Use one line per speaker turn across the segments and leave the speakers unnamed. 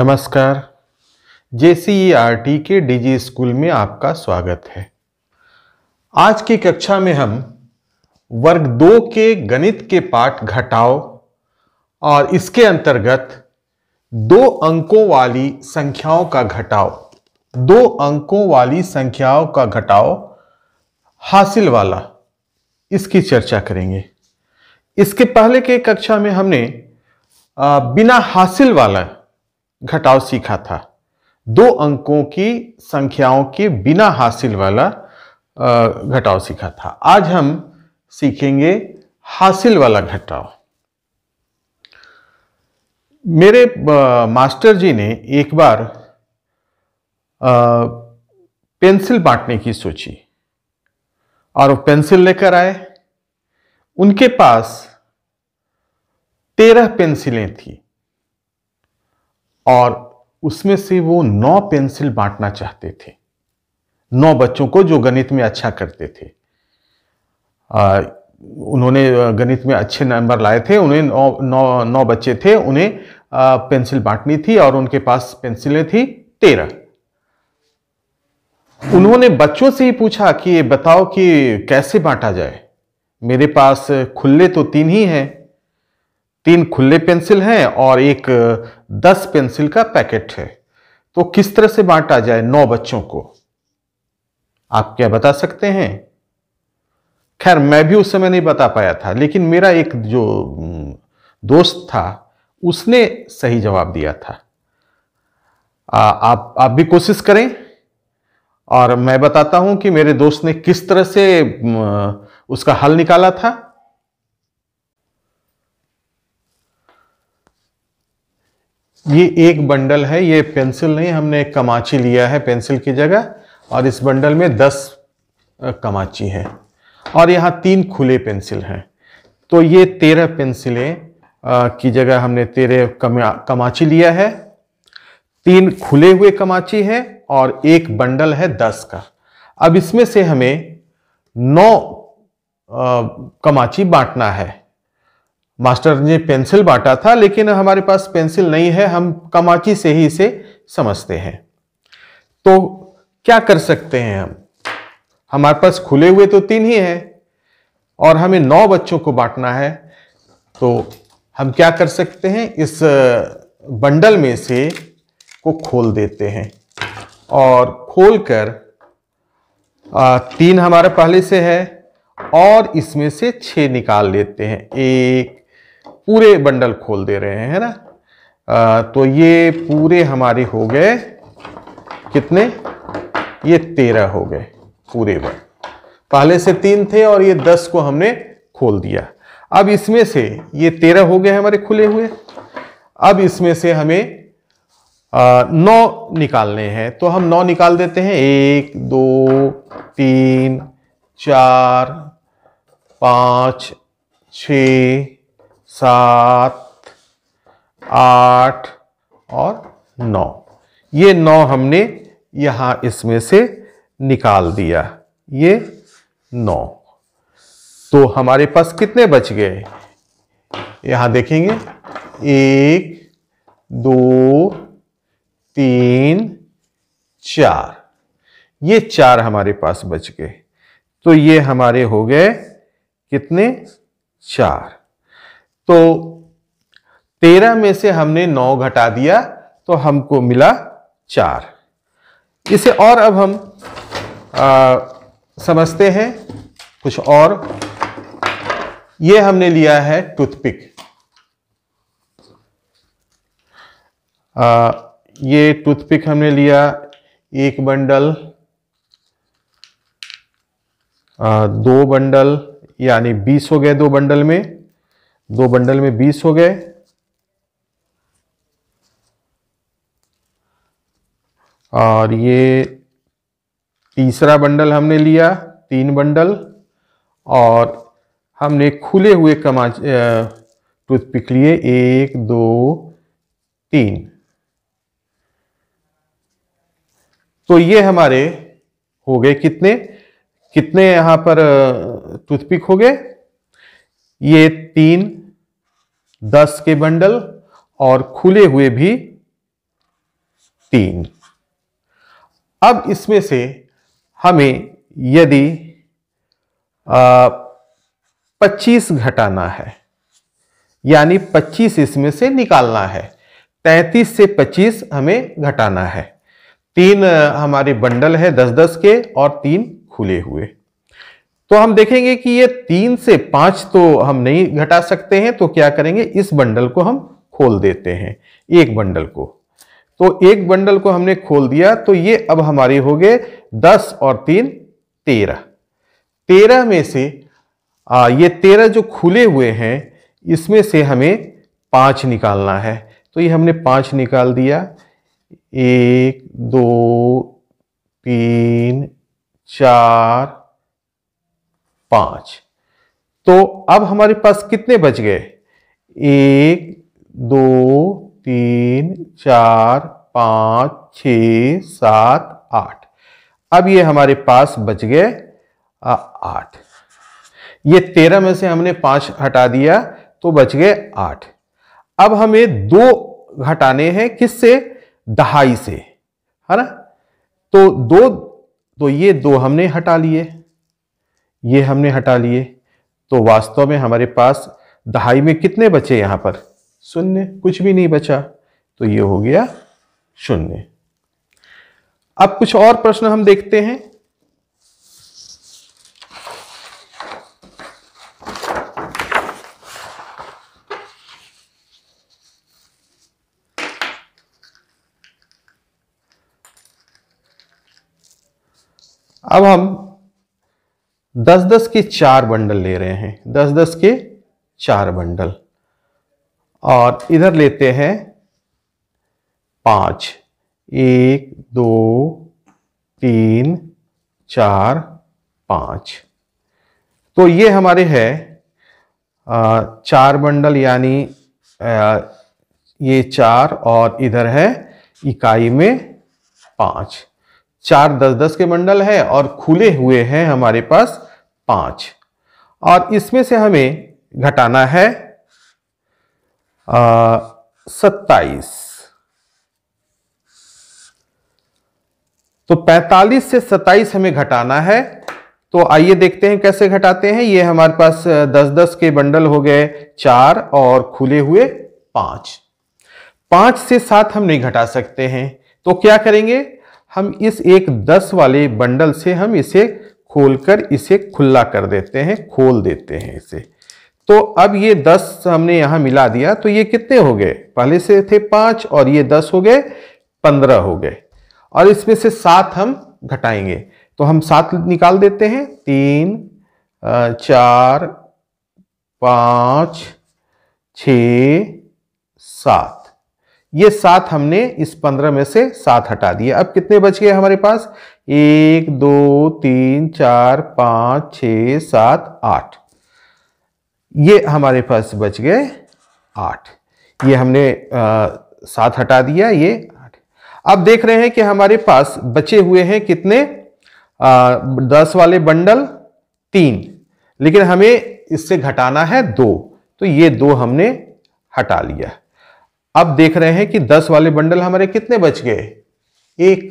नमस्कार जे सी के DG school में आपका स्वागत है आज की कक्षा में हम वर्ग दो के गणित के पाठ घटाओ और इसके अंतर्गत दो अंकों वाली संख्याओं का घटाओ दो अंकों वाली संख्याओं का घटाओ हासिल वाला इसकी चर्चा करेंगे इसके पहले के कक्षा में हमने बिना हासिल वाला घटाव सीखा था दो अंकों की संख्याओं के बिना हासिल वाला घटाव सीखा था आज हम सीखेंगे हासिल वाला घटाव मेरे मास्टर जी ने एक बार पेंसिल बांटने की सोची और वो पेंसिल लेकर आए उनके पास तेरह पेंसिलें थी और उसमें से वो नौ पेंसिल बांटना चाहते थे नौ बच्चों को जो गणित में अच्छा करते थे आ, उन्होंने गणित में अच्छे नंबर लाए थे उन्हें नौ नौ नौ बच्चे थे उन्हें आ, पेंसिल बांटनी थी और उनके पास पेंसिलें थी तेरह उन्होंने बच्चों से ही पूछा कि बताओ कि कैसे बांटा जाए मेरे पास खुले तो तीन ही हैं तीन खुले पेंसिल हैं और एक दस पेंसिल का पैकेट है तो किस तरह से बांटा जाए नौ बच्चों को आप क्या बता सकते हैं खैर मैं भी उस समय नहीं बता पाया था लेकिन मेरा एक जो दोस्त था उसने सही जवाब दिया था आ, आप आप भी कोशिश करें और मैं बताता हूं कि मेरे दोस्त ने किस तरह से उसका हल निकाला था ये एक बंडल है ये पेंसिल नहीं हमने एक कमाची लिया है पेंसिल की जगह और इस बंडल में दस कमाची है और यहाँ तीन खुले पेंसिल हैं तो ये तेरह पेंसिलें की जगह हमने तेरह कमा, कमाची लिया है तीन खुले हुए कमाची है और एक बंडल है दस का अब इसमें से हमें नौ आ, कमाची बांटना है मास्टर ने पेंसिल बांटा था लेकिन हमारे पास पेंसिल नहीं है हम कमाची से ही इसे समझते हैं तो क्या कर सकते हैं हम हमारे पास खुले हुए तो तीन ही हैं और हमें नौ बच्चों को बांटना है तो हम क्या कर सकते हैं इस बंडल में से को खोल देते हैं और खोलकर तीन हमारे पहले से है और इसमें से छः निकाल लेते हैं एक पूरे बंडल खोल दे रहे हैं है ना आ, तो ये पूरे हमारे हो गए कितने ये तेरह हो गए पूरे बल पहले से तीन थे और ये दस को हमने खोल दिया अब इसमें से ये तेरह हो गए हमारे खुले हुए अब इसमें से हमें नौ निकालने हैं तो हम नौ निकाल देते हैं एक दो तीन चार पाँच छ सात आठ और नौ ये नौ हमने यहाँ इसमें से निकाल दिया ये नौ तो हमारे पास कितने बच गए यहाँ देखेंगे एक दो तीन चार ये चार हमारे पास बच गए तो ये हमारे हो गए कितने चार तो तेरह में से हमने नौ घटा दिया तो हमको मिला चार इसे और अब हम आ, समझते हैं कुछ और ये हमने लिया है टूथपिक ये टूथपिक हमने लिया एक बंडल आ, दो बंडल यानी बीस हो गए दो बंडल में दो बंडल में बीस हो गए और ये तीसरा बंडल हमने लिया तीन बंडल और हमने खुले हुए कमा टूथपिक लिए एक दो तीन तो ये हमारे हो गए कितने कितने यहाँ पर टूथपिक हो गए ये तीन दस के बंडल और खुले हुए भी तीन अब इसमें से हमें यदि पच्चीस घटाना है यानी पच्चीस इसमें से निकालना है तैतीस से पच्चीस हमें घटाना है तीन हमारे बंडल है दस दस के और तीन खुले हुए तो हम देखेंगे कि ये तीन से पांच तो हम नहीं घटा सकते हैं तो क्या करेंगे इस बंडल को हम खोल देते हैं एक बंडल को तो एक बंडल को हमने खोल दिया तो ये अब हमारे हो गए दस और तीन तेरह तेरह में से आ, ये तेरह जो खुले हुए हैं इसमें से हमें पाँच निकालना है तो ये हमने पाँच निकाल दिया एक दो तीन चार पांच तो अब हमारे पास कितने बच गए एक दो तीन चार पांच छ सात आठ अब ये हमारे पास बच गए आठ ये तेरह में से हमने पांच हटा दिया तो बच गए आठ अब हमें दो घटाने हैं किससे दहाई से है ना तो दो तो ये दो हमने हटा लिए ये हमने हटा लिए तो वास्तव में हमारे पास दहाई में कितने बचे यहाँ पर शून्य कुछ भी नहीं बचा तो ये हो गया शून्य अब कुछ और प्रश्न हम देखते हैं अब हम दस दस के चार बंडल ले रहे हैं दस दस के चार बंडल और इधर लेते हैं पाँच एक दो तीन चार पाँच तो ये हमारे है चार बंडल यानी ये चार और इधर है इकाई में पाँच चार दस दस के मंडल है और खुले हुए हैं हमारे पास पांच और इसमें से हमें घटाना है सत्ताईस तो पैतालीस से सत्ताईस हमें घटाना है तो आइए देखते हैं कैसे घटाते हैं ये हमारे पास दस दस के बंडल हो गए चार और खुले हुए पांच पांच से सात हम नहीं घटा सकते हैं तो क्या करेंगे हम इस एक दस वाले बंडल से हम इसे खोलकर इसे खुला कर देते हैं खोल देते हैं इसे तो अब ये दस हमने यहाँ मिला दिया तो ये कितने हो गए पहले से थे पाँच और ये दस हो गए पंद्रह हो गए और इसमें से सात हम घटाएंगे तो हम सात निकाल देते हैं तीन चार पाँच छ सात ये सात हमने इस पंद्रह में से सात हटा दिए अब कितने बच गए हमारे पास एक दो तीन चार पाँच छ सात आठ ये हमारे पास बच गए आठ ये हमने सात हटा दिया ये आठ अब देख रहे हैं कि हमारे पास बचे हुए हैं कितने आ, दस वाले बंडल तीन लेकिन हमें इससे घटाना है दो तो ये दो हमने हटा लिया अब देख रहे हैं कि दस वाले बंडल हमारे कितने बच गए एक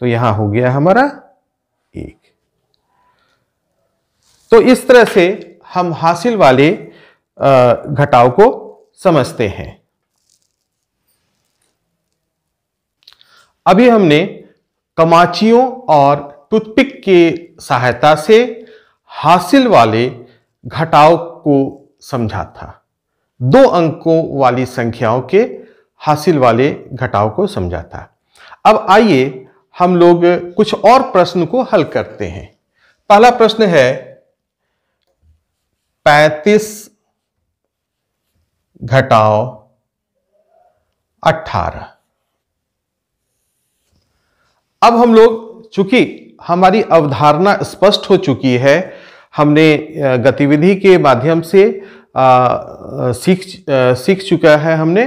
तो यहां हो गया हमारा एक तो इस तरह से हम हासिल वाले घटाव को समझते हैं अभी हमने कमाचियों और टूथपिक के सहायता से हासिल वाले घटाव को समझा था दो अंकों वाली संख्याओं के हासिल वाले घटाव को समझाता है अब आइए हम लोग कुछ और प्रश्न को हल करते हैं पहला प्रश्न है पैंतीस घटाओ अठारह अब हम लोग चूंकि हमारी अवधारणा स्पष्ट हो चुकी है हमने गतिविधि के माध्यम से आ, सीख सीख चुका है हमने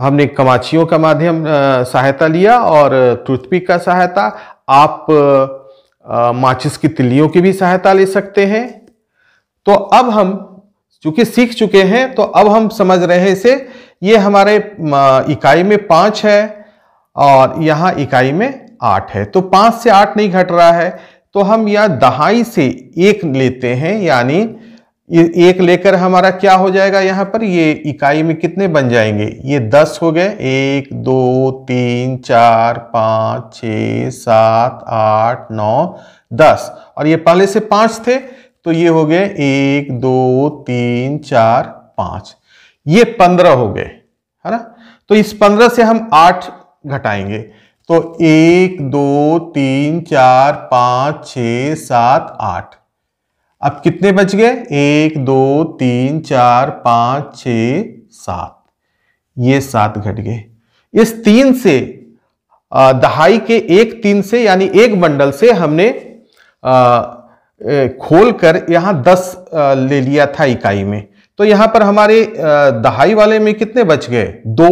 हमने कमाचियों का माध्यम सहायता लिया और टूथपिक का सहायता आप माचिस की तिल्लियों की भी सहायता ले सकते हैं तो अब हम चूंकि सीख चुके हैं तो अब हम समझ रहे हैं इसे ये हमारे इकाई में पाँच है और यहाँ इकाई में आठ है तो पाँच से आठ नहीं घट रहा है तो हम यह दहाई से एक लेते हैं यानी ये एक लेकर हमारा क्या हो जाएगा यहाँ पर ये इकाई में कितने बन जाएंगे ये दस हो गए एक दो तीन चार पाँच छ सात आठ नौ दस और ये पहले से पाँच थे तो ये हो गए एक दो तीन चार पाँच ये पंद्रह हो गए है ना तो इस पंद्रह से हम आठ घटाएंगे तो एक दो तीन चार पाँच छ सात आठ अब कितने बच गए एक दो तीन चार पाँच छ सात ये सात घट गए इस तीन से दहाई के एक तीन से यानी एक बंडल से हमने खोल कर यहाँ दस ले लिया था इकाई में तो यहाँ पर हमारे दहाई वाले में कितने बच गए दो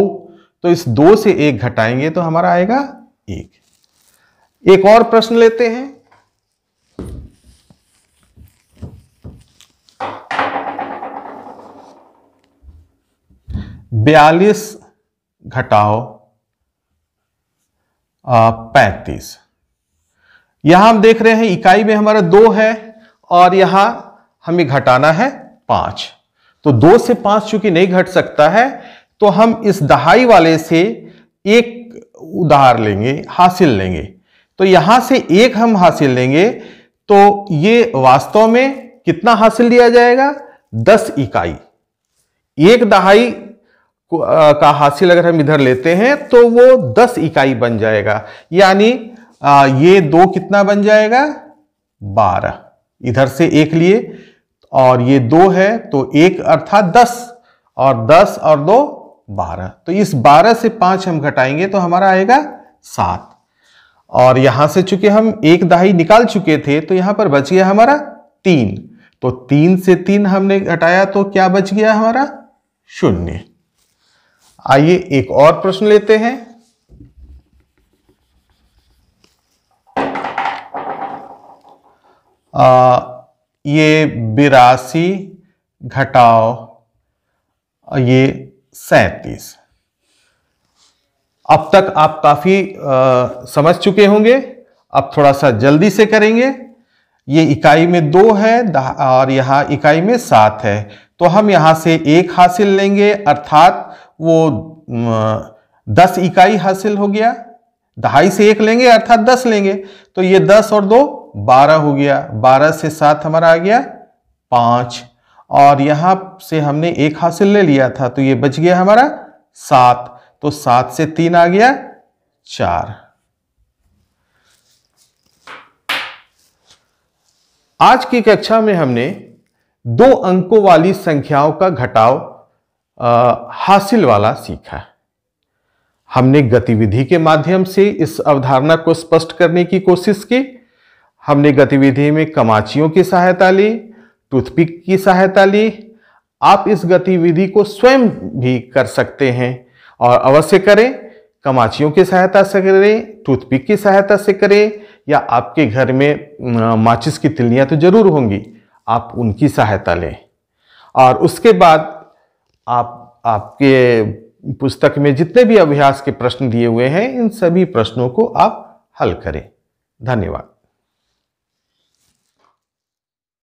तो इस दो से एक घटाएंगे तो हमारा आएगा एक एक और प्रश्न लेते हैं बयालीस घटाओ पैंतीस यहां हम देख रहे हैं इकाई में हमारा दो है और यहां हमें घटाना है पांच तो दो से पांच चूंकि नहीं घट सकता है तो हम इस दहाई वाले से एक उधार लेंगे हासिल लेंगे तो यहां से एक हम हासिल लेंगे तो ये वास्तव में कितना हासिल लिया जाएगा दस इकाई एक दहाई का हासिल अगर हम इधर लेते हैं तो वो 10 इकाई बन जाएगा यानी ये दो कितना बन जाएगा 12 इधर से एक लिए और ये दो है तो एक अर्थात 10 और 10 और दो 12 तो इस 12 से पांच हम घटाएंगे तो हमारा आएगा सात और यहां से चूंकि हम एक दहाई निकाल चुके थे तो यहां पर बच गया हमारा तीन तो तीन से तीन हमने घटाया तो क्या बच गया हमारा शून्य आइए एक और प्रश्न लेते हैं आ, ये बिरासी घटाओ ये सैतीस अब तक आप काफी आ, समझ चुके होंगे अब थोड़ा सा जल्दी से करेंगे ये इकाई में दो है और यहां इकाई में सात है तो हम यहां से एक हासिल लेंगे अर्थात वो दस इकाई हासिल हो गया दहाई से एक लेंगे अर्थात दस लेंगे तो ये दस और दो बारह हो गया बारह से सात हमारा आ गया पांच और यहां से हमने एक हासिल ले लिया था तो ये बच गया हमारा सात तो सात से तीन आ गया चार आज की कक्षा में हमने दो अंकों वाली संख्याओं का घटाव हासिल वाला सीखा हमने गतिविधि के माध्यम से इस अवधारणा को स्पष्ट करने की कोशिश की हमने गतिविधि में कमाचियों की सहायता ली टूथपिक की सहायता ली आप इस गतिविधि को स्वयं भी कर सकते हैं और अवश्य करें कमाचियों की सहायता से करें टूथपिक की सहायता से करें या आपके घर में माचिस की तिल्लियाँ तो जरूर होंगी आप उनकी सहायता लें और उसके बाद आप आपके पुस्तक में जितने भी अभ्यास के प्रश्न दिए हुए हैं इन सभी प्रश्नों को आप हल करें धन्यवाद